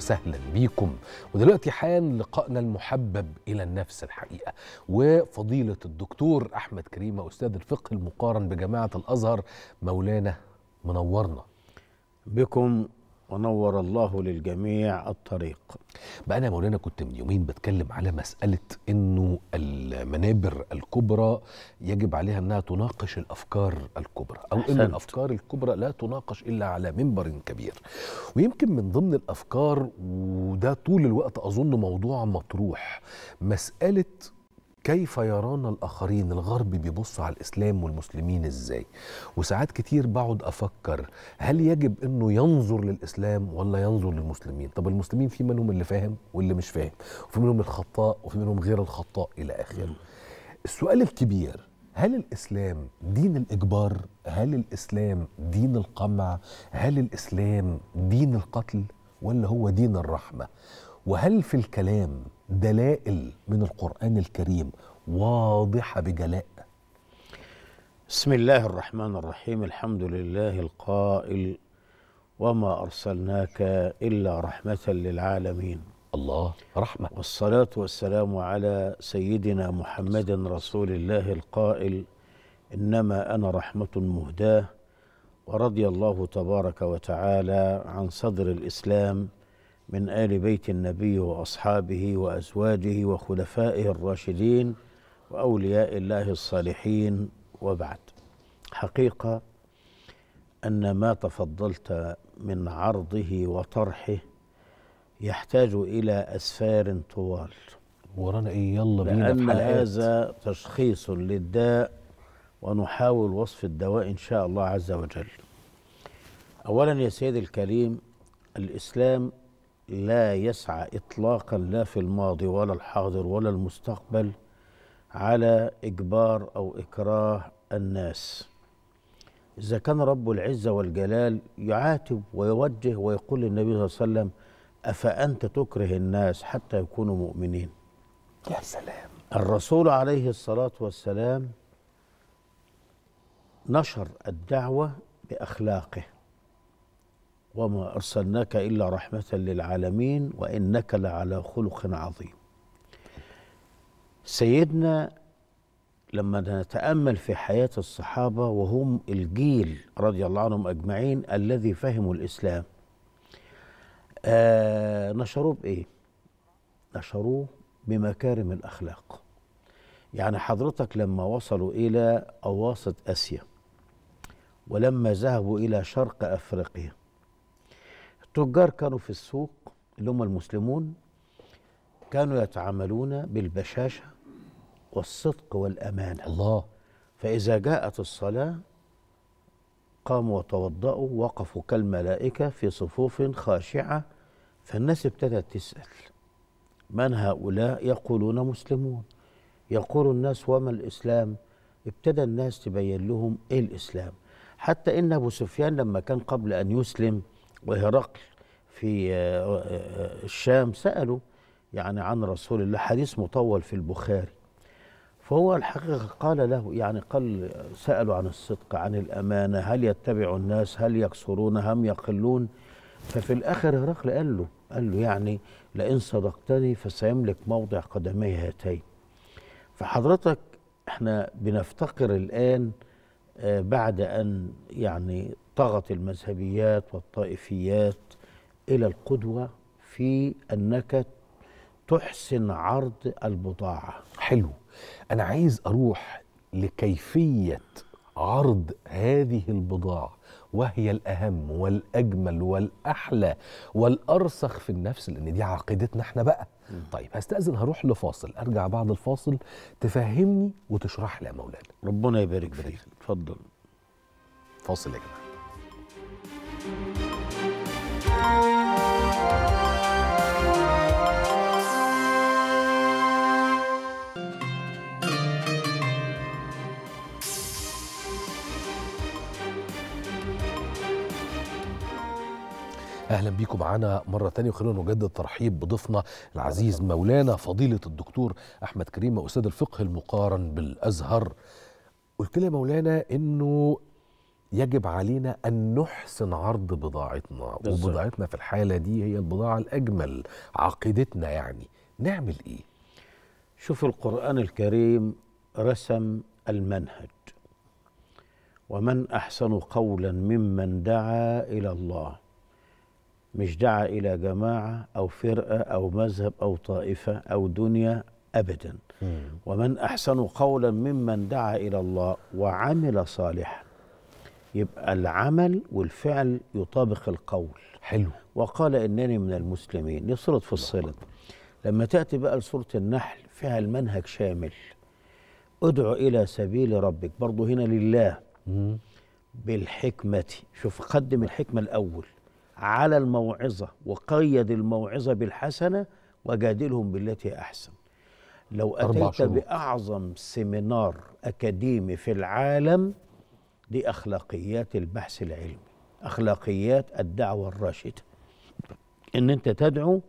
وسهلا بيكم ودلوقتي حان لقائنا المحبب إلى النفس الحقيقة وفضيلة الدكتور أحمد كريمة أستاذ الفقه المقارن بجامعة الأزهر مولانا منورنا بكم ونور الله للجميع الطريق بقى انا مولانا كنت من يومين بتكلم على مساله انه المنابر الكبرى يجب عليها انها تناقش الافكار الكبرى او ان الافكار الكبرى لا تناقش الا على منبر كبير ويمكن من ضمن الافكار وده طول الوقت اظن موضوع مطروح مساله كيف يرانا الآخرين الغرب بيبص على الإسلام والمسلمين إزاي وساعات كتير بقعد أفكر هل يجب أنه ينظر للإسلام ولا ينظر للمسلمين طب المسلمين في منهم اللي فاهم واللي مش فاهم وفي منهم الخطاء وفي منهم غير الخطاء إلى آخره السؤال الكبير هل الإسلام دين الإجبار هل الإسلام دين القمع هل الإسلام دين القتل ولا هو دين الرحمة وهل في الكلام دلائل من القرآن الكريم واضحة بجلاء بسم الله الرحمن الرحيم الحمد لله القائل وما أرسلناك إلا رحمة للعالمين الله رحمة والصلاة والسلام على سيدنا محمد رسول الله القائل إنما أنا رحمة مهداه ورضي الله تبارك وتعالى عن صدر الإسلام من آل بيت النبي وأصحابه وأزواجه وخلفائه الراشدين وأولياء الله الصالحين وبعد حقيقة أن ما تفضلت من عرضه وطرحه يحتاج إلى أسفار طوال ورانا إيه يلا بينا لأن هذا تشخيص للداء ونحاول وصف الدواء إن شاء الله عز وجل أولا يا سيدي الكريم الإسلام لا يسعى اطلاقا لا في الماضي ولا الحاضر ولا المستقبل على اجبار او اكراه الناس اذا كان رب العزه والجلال يعاتب ويوجه ويقول للنبي صلى الله عليه وسلم افانت تكره الناس حتى يكونوا مؤمنين يا سلام الرسول عليه الصلاه والسلام نشر الدعوه باخلاقه وما أرسلناك إلا رحمة للعالمين وإنك لعلى خلق عظيم سيدنا لما نتأمل في حياة الصحابة وهم الجيل رضي الله عنهم أجمعين الذي فهموا الإسلام آه نشروه بإيه؟ نشروه بمكارم الأخلاق يعني حضرتك لما وصلوا إلى أواسط آسيا ولما ذهبوا إلى شرق أفريقيا تجار كانوا في السوق اللي هم المسلمون كانوا يتعاملون بالبشاشة والصدق والأمانة الله فإذا جاءت الصلاة قاموا وتوضأوا وقفوا كالملائكة في صفوف خاشعة فالناس ابتدت تسأل من هؤلاء يقولون مسلمون يقول الناس وما الإسلام ابتدى الناس تبين لهم إيه الإسلام حتى إن أبو سفيان لما كان قبل أن يسلم وهرقل في آه، آه، الشام سألوا يعني عن رسول الله حديث مطول في البخاري فهو الحقيقة قال له يعني قال سألوا عن الصدق عن الأمانة هل يتبع الناس هل يكسرون هم يقلون ففي الآخر هرقل قال له قال له يعني لئن صدقتني فسيملك موضع قدمي هاتين فحضرتك احنا بنفتقر الآن آه، بعد أن يعني طغت المذهبيات والطائفيات الى القدوه في انك تحسن عرض البضاعه حلو انا عايز اروح لكيفيه عرض هذه البضاعه وهي الاهم والاجمل والاحلى والارسخ في النفس لان دي عقيدتنا احنا بقى م. طيب هستاذن هروح لفاصل ارجع بعد الفاصل تفهمني وتشرح لي يا مولانا ربنا يبارك فيك اتفضل فاصل يا جماعه اهلا بيكم معانا مره تانية وخلونا نجدد ترحيب بضيفنا العزيز مولانا فضيله الدكتور احمد كريم استاذ الفقه المقارن بالازهر قلت لي مولانا انه يجب علينا أن نحسن عرض بضاعتنا بالزبط. وبضاعتنا في الحالة دي هي البضاعة الأجمل عقيدتنا يعني نعمل إيه؟ شوف القرآن الكريم رسم المنهج ومن أحسن قولا ممن دعا إلى الله مش دعا إلى جماعة أو فرقة أو مذهب أو طائفة أو دنيا أبدا مم. ومن أحسن قولا ممن دعا إلى الله وعمل صالحا يبقى العمل والفعل يطابق القول حلو وقال انني من المسلمين لصوره فصلت لما تاتي بقى لسوره النحل فيها المنهج شامل ادعو الى سبيل ربك برضه هنا لله بالحكمه شوف قدم الحكمه الاول على الموعظه وقيد الموعظه بالحسنه وجادلهم بالتي احسن لو اتيت باعظم سيمينار اكاديمي في العالم دي اخلاقيات البحث العلمي اخلاقيات الدعوه الراشده ان انت تدعو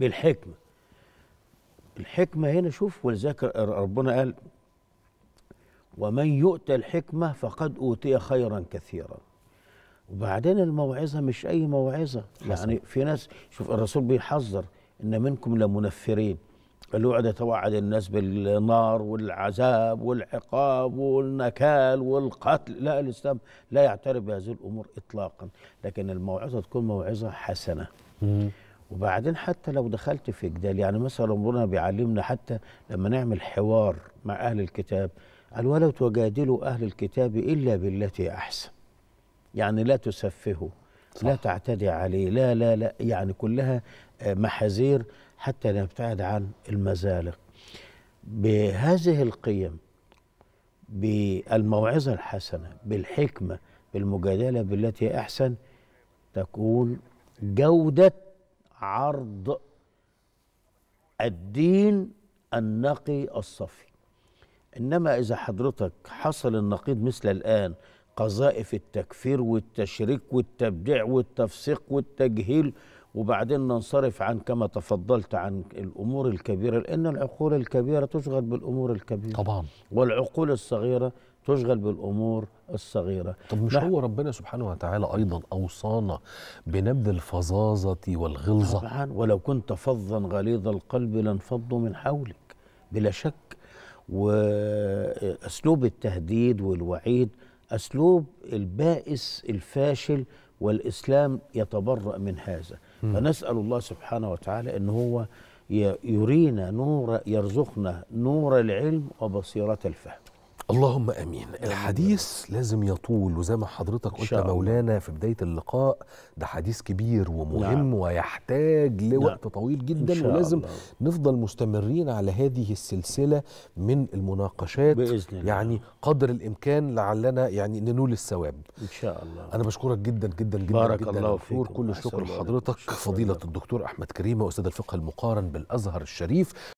بالحكمه الحكمه هنا شوف ولذلك ربنا قال ومن يؤتى الحكمه فقد اوتي خيرا كثيرا وبعدين الموعظه مش اي موعظه يعني في ناس شوف الرسول بيحذر ان منكم لمنفرين اللي وعد توعد الناس بالنار والعذاب والعقاب والنكال والقتل لا الإسلام لا يعترف بهذه الأمور إطلاقا لكن الموعظة تكون موعظة حسنة وبعدين حتى لو دخلت في جدال يعني مثلا ربنا بيعلمنا حتى لما نعمل حوار مع أهل الكتاب قال ولو تجادلوا أهل الكتاب إلا بالتي أحسن يعني لا تسفهوا صح. لا تعتدي عليه لا لا لا يعني كلها آه، محاذير حتى نبتعد عن المزالق بهذه القيم بالموعظة الحسنة بالحكمة بالمجادلة بالتي أحسن تكون جودة عرض الدين النقي الصفي إنما إذا حضرتك حصل النقيض مثل الآن قذائف التكفير والتشريك والتبديع والتفسيق والتجهيل وبعدين ننصرف عن كما تفضلت عن الامور الكبيره لان العقول الكبيره تشغل بالامور الكبيره طبعا والعقول الصغيره تشغل بالامور الصغيره طب مش هو ربنا سبحانه وتعالى ايضا اوصانا بنبذ الفظاظه والغلظه طبعا ولو كنت فظا غليظ القلب لانفضوا من حولك بلا شك واسلوب التهديد والوعيد اسلوب البائس الفاشل والاسلام يتبرأ من هذا فنسال الله سبحانه وتعالى ان هو يرينا نور يرزقنا نور العلم وبصيره الفهم اللهم امين الحديث لازم يطول وزي ما حضرتك قلت يا مولانا في بدايه اللقاء ده حديث كبير ومهم نعم. ويحتاج لوقت نعم. طويل جدا ولازم الله. نفضل مستمرين على هذه السلسله من المناقشات بإذن الله. يعني قدر الامكان لعلنا يعني ننول الثواب ان شاء الله انا بشكرك جدا جدا جدا بارك جدا الله فيك كل الشكر لحضرتك فضيله الدكتور احمد كريمه استاذ الفقه المقارن بالازهر الشريف